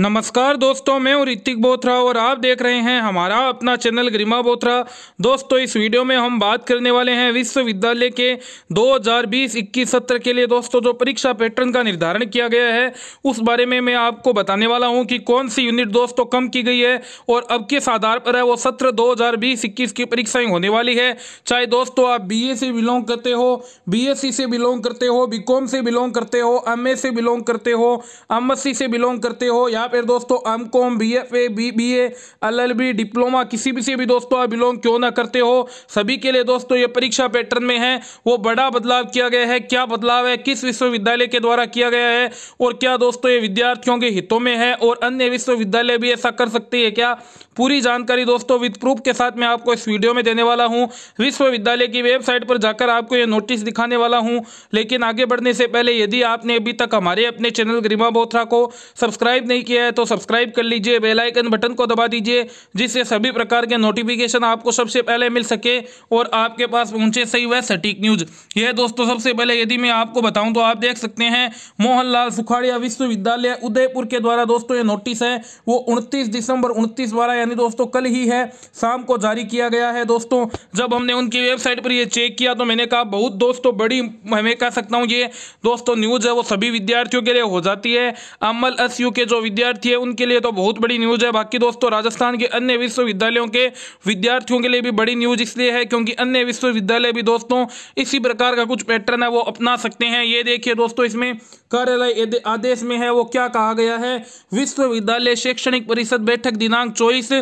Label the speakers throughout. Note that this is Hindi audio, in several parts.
Speaker 1: नमस्कार दोस्तों मैं हूं ऋतिक बोथरा और आप देख रहे हैं हमारा अपना चैनल ग्रिमा बोथरा दोस्तों इस वीडियो में हम बात करने वाले हैं विश्वविद्यालय के 2020-21 सत्र के लिए दोस्तों जो परीक्षा पैटर्न का निर्धारण किया गया है उस बारे में मैं आपको बताने वाला हूं कि कौन सी यूनिट दोस्तों कम की गई है और अब किस आधार पर है वो सत्र दो हज़ार की परीक्षाएँ होने वाली है चाहे दोस्तों आप बी से बिलोंग करते हो बी से बिलोंग करते हो बी से बिलोंग करते हो एम से बिलोंग करते हो एम से बिलोंग करते हो या यहाँ पर दोस्तों M com B F A B B A L L B diploma किसी भी से भी दोस्तों आप बिलोंग क्यों ना करते हो सभी के लिए दोस्तों ये परीक्षा पैटर्न में है वो बड़ा बदलाव किया गया है क्या बदलाव है किस विश्वविद्यालय के द्वारा किया गया है और क्या दोस्तों ये विद्यार्थियों के हितों में है और अन्य विश्वविद्यालय भी ऐसा कर सकते हैं क्या पूरी जानकारी दोस्तों विद प्रूफ के साथ मैं आपको इस वीडियो में देने वाला हूँ विश्वविद्यालय की वेबसाइट पर जाकर आपको ये नोटिस दिखाने वाला हूँ लेकिन आगे बढ़ने से पहले यदि आपने अभी तक हमारे अपने चैनल ग्रीमा बोथरा को सब्सक्राइब नहीं किया है तो सब्सक्राइब कर लीजिए बेलाइकन बटन को दबा दीजिए जिससे सभी प्रकार के नोटिफिकेशन आपको सबसे पहले मिल सके और आपके पास पहुंचे सही वह सटीक न्यूज यह दोस्तों सबसे पहले यदि मैं आपको बताऊँ तो आप देख सकते हैं मोहनलाल सुखाड़िया विश्वविद्यालय उदयपुर के द्वारा दोस्तों ये नोटिस है वो उनतीस दिसंबर उनतीस बारह यानी दोस्तों कल ही है शाम को जारी किया गया है दोस्तों जब हमने उनकी वेबसाइट पर ये चेक किया तो मैंने कहा बहुत दोस्तों बड़ी मैं कह सकता हूँ ये दोस्तों न्यूज़ है वो सभी विद्यार्थियों के लिए हो जाती है अमल एस के जो विद्यार्थी है उनके लिए तो बहुत बड़ी न्यूज़ है बाकी दोस्तों राजस्थान के अन्य विश्वविद्यालयों के विद्यार्थियों के लिए भी बड़ी न्यूज़ इसलिए है क्योंकि अन्य विश्वविद्यालय भी दोस्तों इसी प्रकार का कुछ पैटर्न है वो अपना सकते हैं ये देखिए दोस्तों इसमें कार्यालय आदेश में है वो क्या कहा गया है विश्वविद्यालय शैक्षणिक परिषद बैठक दिनांक चौबीस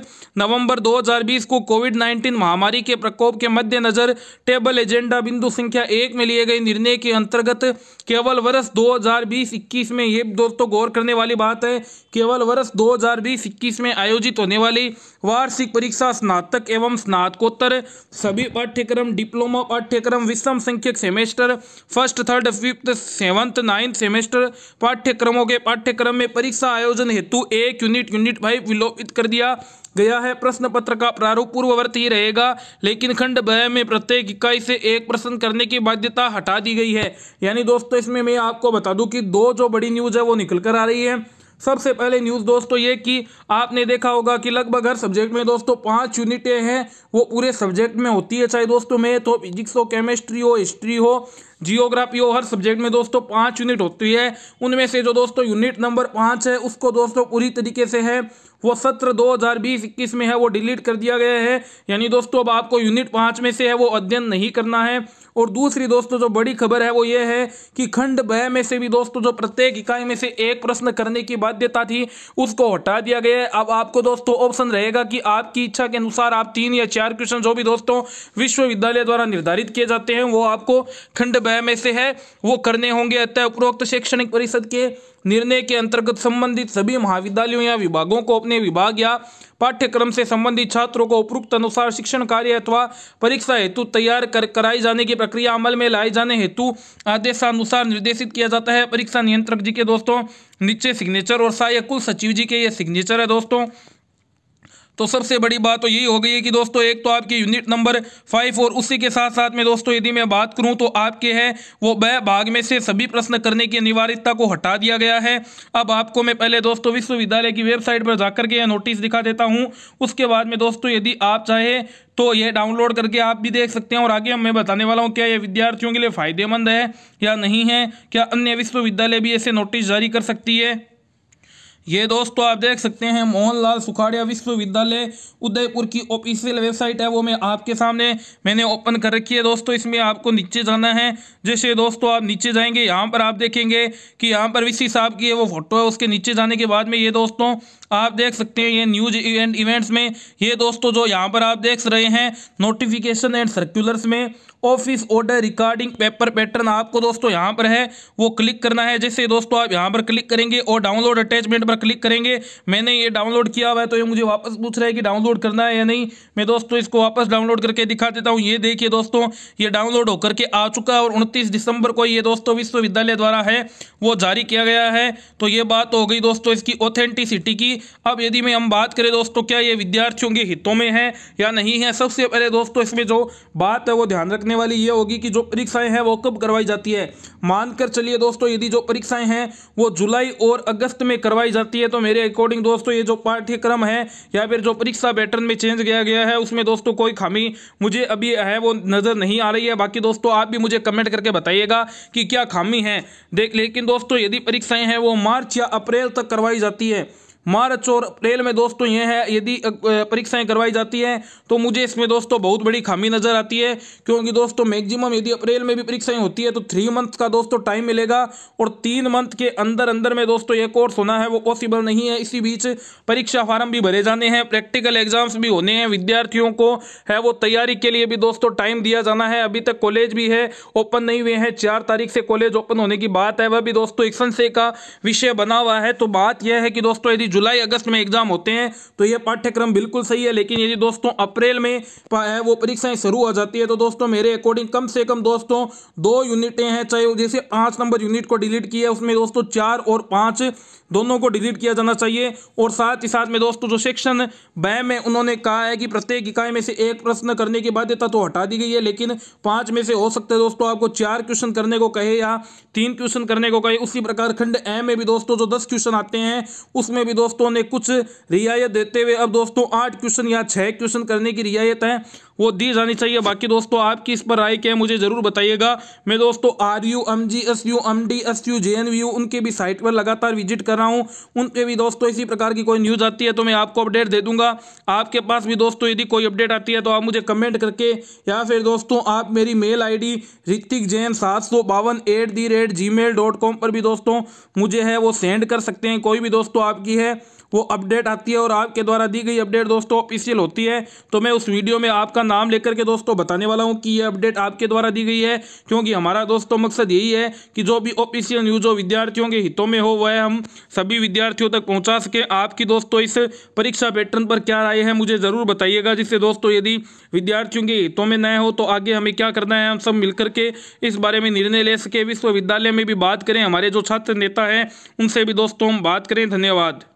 Speaker 1: नवंबर 2020 को कोविड 19 महामारी के प्रकोप के मद्देनजर टेबल एजेंडा बिंदु संख्या एक में लिए गए निर्णय के अंतर्गत केवल वर्ष 2020-21 में ये दोस्तों गौर करने वाली बात है केवल वर्ष 2020 हजार में आयोजित होने वाली वार्षिक परीक्षा स्नातक एवं स्नातकोत्तर सभी पाठ्यक्रम डिप्लोमा पाठ्यक्रम विषम संख्यक semester first third fifth seventh ninth semester semester पाठ्यक्रमों के पाठ्यक्रम में परीक्षा आयोजन हेतु एक यूनिट यूनिट फाइव विलोपित कर दिया गया है प्रश्न पत्र का प्रारूप पूर्ववर्ती रहेगा लेकिन खंड ब में प्रत्येक इकाई से एक प्रश्न करने की बाध्यता हटा दी गई है यानी दोस्तों इसमें मैं आपको बता दूं कि दो जो बड़ी न्यूज़ है वो निकल कर आ रही है सबसे पहले न्यूज़ दोस्तों ये कि आपने देखा होगा कि लगभग हर सब्जेक्ट में दोस्तों पाँच यूनिटें हैं वो पूरे सब्जेक्ट में होती है चाहे दोस्तों मैथ हो फिजिक्स हो केमिस्ट्री हो हिस्ट्री हो जियोग्राफी हो हर सब्जेक्ट में दोस्तों पाँच यूनिट होती है उनमें से जो दोस्तों यूनिट नंबर पाँच है उसको दोस्तों पूरी तरीके से है वो सत्र बीस इक्कीस में है वो डिलीट कर दिया गया है यानी दोस्तों अब आपको यूनिट पाँच में से है वो अध्ययन नहीं करना है और दूसरी दोस्तों जो बड़ी खबर है वो ये है कि खंड ब में से भी दोस्तों जो प्रत्येक इकाई में से एक प्रश्न करने की बाध्यता थी उसको हटा दिया गया है अब आपको दोस्तों ऑप्शन रहेगा कि आपकी इच्छा के अनुसार आप तीन या चार क्वेश्चन जो भी दोस्तों विश्वविद्यालय द्वारा निर्धारित किए जाते हैं वो आपको खंड ब में से है वो करने होंगे अतः उपरोक्त शैक्षणिक परिषद के निर्णय के अंतर्गत संबंधित सभी महाविद्यालयों या विभागों को अपने विभाग या पाठ्यक्रम से संबंधित छात्रों को उपयुक्त अनुसार शिक्षण कार्य अथवा परीक्षा हेतु तैयार कर कराई जाने की प्रक्रिया अमल में लाए जाने हेतु आदेशानुसार निर्देशित किया जाता है परीक्षा नियंत्रक जी के दोस्तों नीचे सिग्नेचर और सहायक कुल सचिव जी के ये सिग्नेचर है दोस्तों तो सबसे बड़ी बात तो यही हो गई है कि दोस्तों एक तो आपके यूनिट नंबर फाइव और उसी के साथ साथ में दोस्तों यदि मैं बात करूँ तो आपके हैं वो वह भाग में से सभी प्रश्न करने की अनिवार्यता को हटा दिया गया है अब आपको मैं पहले दोस्तों विश्वविद्यालय की वेबसाइट पर जाकर के नोटिस दिखा देता हूँ उसके बाद में दोस्तों यदि आप चाहें तो ये डाउनलोड करके आप भी देख सकते हैं और आगे मैं बताने वाला हूँ क्या ये विद्यार्थियों के लिए फायदेमंद है या नहीं है क्या अन्य विश्वविद्यालय भी ऐसे नोटिस जारी कर सकती है ये दोस्तों आप देख सकते हैं मोहनलाल सुखाड़िया विश्वविद्यालय उदयपुर की ऑफिशियल वेबसाइट है वो मैं आपके सामने मैंने ओपन कर रखी है दोस्तों इसमें आपको नीचे जाना है जैसे दोस्तों आप नीचे जाएंगे यहाँ पर आप देखेंगे कि यहाँ पर विशी साहब की वो फोटो है उसके नीचे जाने के बाद में ये दोस्तों आप देख सकते हैं ये न्यूज एंड इवेंट्स में ये दोस्तों जो यहाँ पर आप देख रहे हैं नोटिफिकेशन एंड सर्कुलर्स में office order recording paper pattern आपको दोस्तों यहाँ पर है वो क्लिक करना है जैसे दोस्तों आप यहाँ पर क्लिक करेंगे और डाउनलोड अटैचमेंट पर क्लिक करेंगे मैंने ये डाउनलोड किया हुआ है तो ये मुझे वापस पूछ रहा है कि डाउनलोड करना है या नहीं मैं दोस्तों इसको वापस डाउनलोड करके दिखा देता हूँ ये देखिए दोस्तों ये डाउनलोड होकर के आ चुका है और उनतीस दिसंबर को ये दोस्तों विश्वविद्यालय द्वारा है वो जारी किया गया है तो ये बात हो गई दोस्तों इसकी ऑथेंटिसिटी की अब यदि मैं हम बात करें दोस्तों क्या ये विद्यार्थियों के हितों में है या नहीं है सबसे पहले दोस्तों इसमें जो बात है वो ध्यान रखने वाली ये होगी कि जो परीक्षाएं हैं वो कब करवाई जाती है मानकर चलिए दोस्तों यदि जो परीक्षाएं हैं वो जुलाई और अगस्त में करवाई जाती है तो मेरे अकॉर्डिंग दोस्तों ये जो पाठ्यक्रम है या फिर जो परीक्षा पैटर्न में चेंज किया गया है उसमें दोस्तों कोई खामी मुझे अभी है वो नज़र नहीं आ रही है बाकी दोस्तों आप भी मुझे कमेंट करके बताइएगा कि क्या खामी है देख लेकिन दोस्तों यदि परीक्षाएं हैं वो मार्च या अप्रैल तक करवाई जाती है मार्च और अप्रैल में दोस्तों ये है यदि परीक्षाएं करवाई जाती हैं तो मुझे इसमें दोस्तों बहुत बड़ी खामी नज़र आती है क्योंकि दोस्तों मैक्सिमम यदि अप्रैल में भी परीक्षाएं होती है तो थ्री मंथ का दोस्तों टाइम मिलेगा और तीन मंथ के अंदर अंदर में दोस्तों ये कोर्स होना है वो पॉसिबल नहीं है इसी बीच परीक्षा फार्म भी भरे जाने हैं प्रैक्टिकल एग्जाम्स भी होने हैं विद्यार्थियों को है वो तैयारी के लिए भी दोस्तों टाइम दिया जाना है अभी तक कॉलेज भी है ओपन नहीं हुए हैं चार तारीख से कॉलेज ओपन होने की बात है वह भी दोस्तों एक संशय का विषय बना हुआ है तो बात यह है कि दोस्तों यदि जुलाई अगस्त में एग्जाम होते हैं तो यह पाठ्यक्रम बिल्कुल सही है लेकिन यदि दोस्तों अप्रैल में वो परीक्षाएं शुरू हो जाती है तो दोस्तों मेरे अकॉर्डिंग कम से कम दोस्तों दो यूनिटें हैं चाहे जैसे पांच नंबर यूनिट को डिलीट किया उसमें दोस्तों चार और पांच दोनों को डिलीट किया जाना चाहिए और साथ ही साथ में दोस्तों जो सेक्शन बै में उन्होंने कहा है कि प्रत्येक इकाई में से एक प्रश्न करने की बाध्यता तो हटा दी गई है लेकिन पांच में से हो सकता है दोस्तों आपको चार क्वेश्चन करने को कहे या तीन क्वेश्चन करने को कहे उसी प्रकार खंड ए में भी दोस्तों जो दस क्वेश्चन आते हैं उसमें भी दोस्तों ने कुछ रियायत देते हुए अब दोस्तों आठ क्वेश्चन या छः क्वेश्चन करने की रियायत है वो दी जानी चाहिए बाकी दोस्तों आपकी इस पर राय क्या है मुझे ज़रूर बताइएगा मैं दोस्तों R U M G S U M D S U J N V U उनके भी साइट पर लगातार विजिट कर रहा हूँ उन पर भी दोस्तों इसी प्रकार की कोई न्यूज़ आती है तो मैं आपको अपडेट दे दूंगा आपके पास भी दोस्तों यदि कोई अपडेट आती है तो आप मुझे कमेंट करके या फिर दोस्तों आप मेरी mail I D Ritik Jain सात सौ बावन at the rate gmail dot com पर भी दोस्तों मुझे है वो सेंड कर सकते हैं कोई भी दोस्तों आपकी है वो अपडेट आती है और आपके द्वारा दी गई अपडेट दोस्तों ऑफिशियल होती है तो मैं उस वीडियो में आपका नाम लेकर के दोस्तों बताने वाला हूँ कि ये अपडेट आपके द्वारा दी गई है क्योंकि हमारा दोस्तों मकसद यही है कि जो भी ऑफिशियल न्यूज़ हो विद्यार्थियों के हितों में हो वह हम सभी विद्यार्थियों तक पहुँचा सकें आपकी दोस्तों इस परीक्षा पैटर्न पर क्या राय है मुझे ज़रूर बताइएगा जिससे दोस्तों यदि विद्यार्थियों के हितों में नए हो तो आगे हमें क्या करना है हम सब मिलकर के इस बारे में निर्णय ले सके विश्वविद्यालय में भी बात करें हमारे जो छात्र नेता हैं उनसे भी दोस्तों हम बात करें धन्यवाद